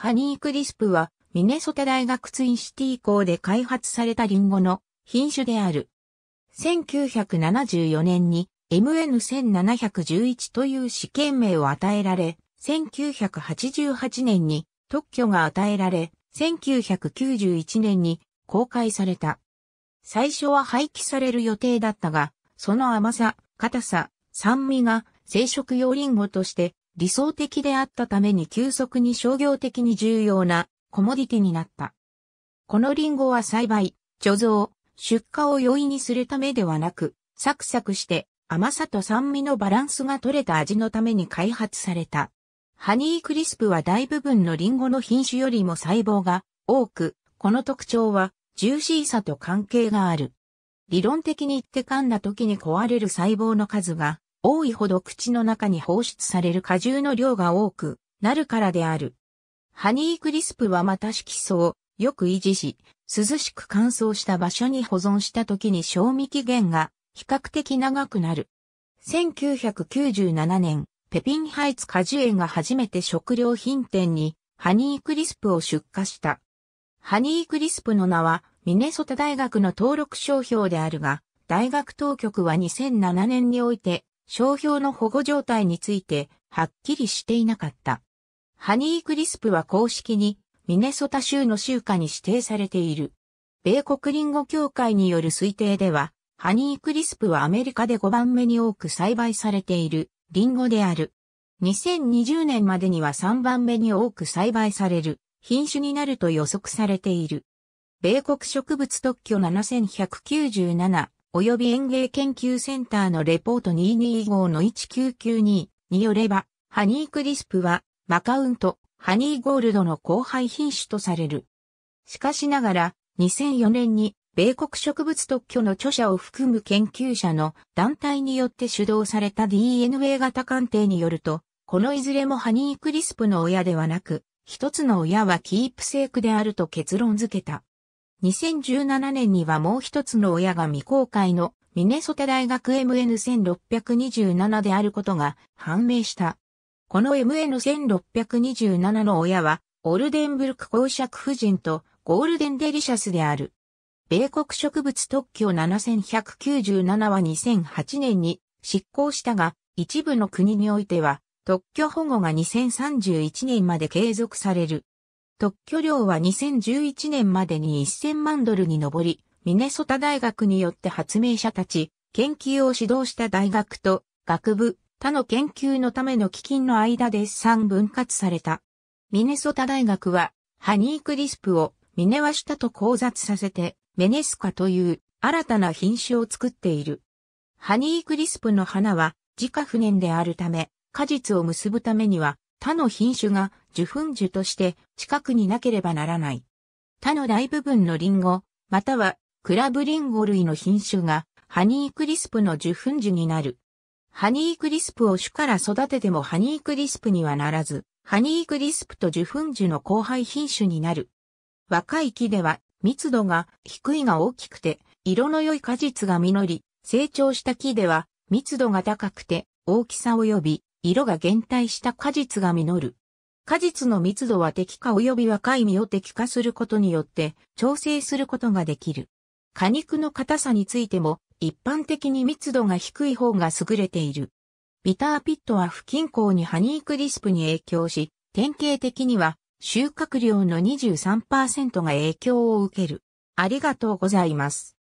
ハニークリスプは、ミネソタ大学ツインシティ校で開発されたリンゴの品種である。1974年に MN1711 という試験名を与えられ、1988年に特許が与えられ、1991年に公開された。最初は廃棄される予定だったが、その甘さ、硬さ、酸味が生食用リンゴとして理想的であったために急速に商業的に重要なコモディティになった。このリンゴは栽培、貯蔵、出荷を容易にするためではなく、サクサクして甘さと酸味のバランスが取れた味のために開発された。ハニークリスプは大部分のリンゴの品種よりも細胞が多く、この特徴はジューシーさと関係がある。理論的に言って噛んだ時に壊れる細胞の数が多いほど口の中に放出される果汁の量が多くなるからである。ハニークリスプはまた色素をよく維持し、涼しく乾燥した場所に保存した時に賞味期限が比較的長くなる。1997年、ペピンハイツ果樹園が初めて食料品店にハニークリスプを出荷した。ハニークリスプの名はミネソタ大学の登録商標であるが、大学当局は2007年において商標の保護状態についてはっきりしていなかった。ハニークリスプは公式にミネソタ州の州下に指定されている。米国リンゴ協会による推定では、ハニークリスプはアメリカで5番目に多く栽培されているリンゴである。2020年までには3番目に多く栽培される品種になると予測されている。米国植物特許7197及び園芸研究センターのレポート22 5の1992によれば、ハニークリスプは、マカウント、ハニーゴールドの後輩品種とされる。しかしながら、2004年に、米国植物特許の著者を含む研究者の団体によって主導された DNA 型鑑定によると、このいずれもハニークリスプの親ではなく、一つの親はキープセークであると結論付けた。2017年にはもう一つの親が未公開のミネソタ大学 MN1627 であることが判明した。この MN1627 の親は、オルデンブルク公爵夫人とゴールデンデリシャスである。米国植物特許7197は2008年に執行したが、一部の国においては、特許保護が2031年まで継続される。特許料は2011年までに1000万ドルに上り、ミネソタ大学によって発明者たち、研究を指導した大学と学部、他の研究のための基金の間で3分割された。ミネソタ大学は、ハニークリスプをミネワシタと交雑させて、メネスカという新たな品種を作っている。ハニークリスプの花は自家不燃であるため、果実を結ぶためには他の品種が受粉樹として近くになければならない。他の大部分のリンゴ、またはクラブリンゴ類の品種がハニークリスプの受粉樹になる。ハニークリスプを種から育ててもハニークリスプにはならず、ハニークリスプと受粉樹の交配品種になる。若い木では密度が低いが大きくて、色の良い果実が実り、成長した木では密度が高くて大きさ及び色が減退した果実が実る。果実の密度は適化及び若い実を適化することによって調整することができる。果肉の硬さについても一般的に密度が低い方が優れている。ビターピットは不均衡にハニークリスプに影響し、典型的には収穫量の23%が影響を受ける。ありがとうございます。